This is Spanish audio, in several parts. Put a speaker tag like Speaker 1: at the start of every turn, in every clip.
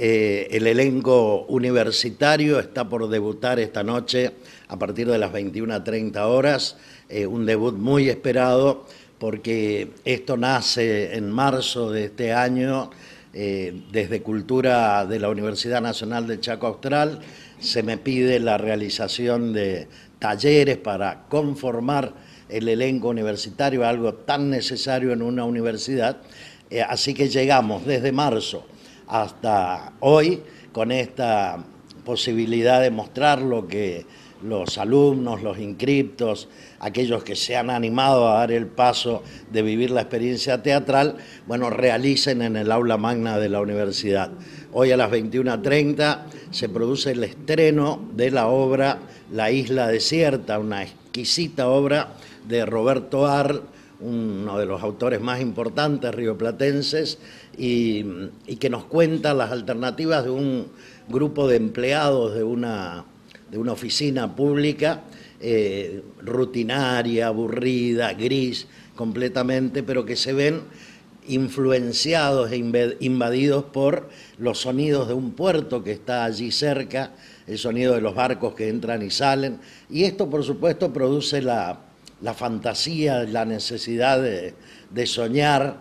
Speaker 1: Eh, el elenco universitario está por debutar esta noche a partir de las 21.30 horas, eh, un debut muy esperado porque esto nace en marzo de este año eh, desde Cultura de la Universidad Nacional de Chaco Austral. Se me pide la realización de talleres para conformar el elenco universitario, algo tan necesario en una universidad. así que llegamos desde marzo hasta hoy con esta posibilidad de mostrar lo que los alumnos, los inscriptos, aquellos que se han animado a dar el paso de vivir la experiencia teatral, bueno, realicen en el aula magna de la universidad. Hoy a las 21.30 se produce el estreno de la obra La Isla Desierta, una exquisita obra de Roberto Ar, uno de los autores más importantes rioplatenses, y, que nos cuenta las alternativas de un grupo de empleados de una, de una oficina pública, eh, rutinaria, aburrida, gris completamente, pero que se ven influenciados e invadidos por los sonidos de un puerto que está allí cerca, el sonido de los barcos que entran y salen, y esto por supuesto produce la, la fantasía, la necesidad de, soñar,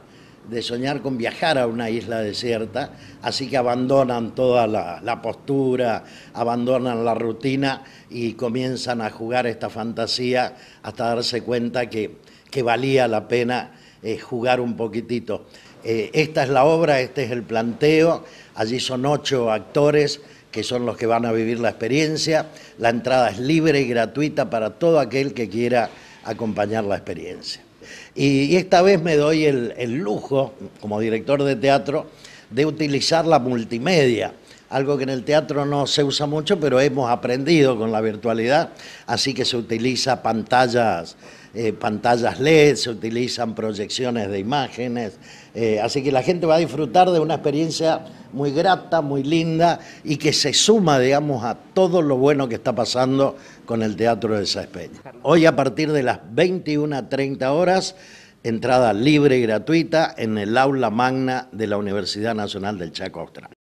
Speaker 1: de soñar con viajar a una isla desierta, así que abandonan toda la, postura, abandonan la rutina y comienzan a jugar esta fantasía hasta darse cuenta que, que valía la pena eh, jugar un poquitito. Eh, esta es la obra, este es el planteo, allí son ocho actores que son los que van a vivir la experiencia, la entrada es libre y gratuita para todo aquel que quiera acompañar la experiencia. Y, esta vez me doy el lujo, como director de teatro, de utilizar la multimedia algo que en el teatro no se usa mucho, pero hemos aprendido con la virtualidad, así que se utiliza pantallas, eh, pantallas LED, se utilizan proyecciones de imágenes, eh, así que la gente va a disfrutar de una experiencia muy grata, muy linda y que se suma, digamos, a todo lo bueno que está pasando con el Teatro de Saespeña. Hoy a partir de las 21.30 horas, entrada libre y gratuita en el aula magna de la Universidad Nacional del Chaco Austral.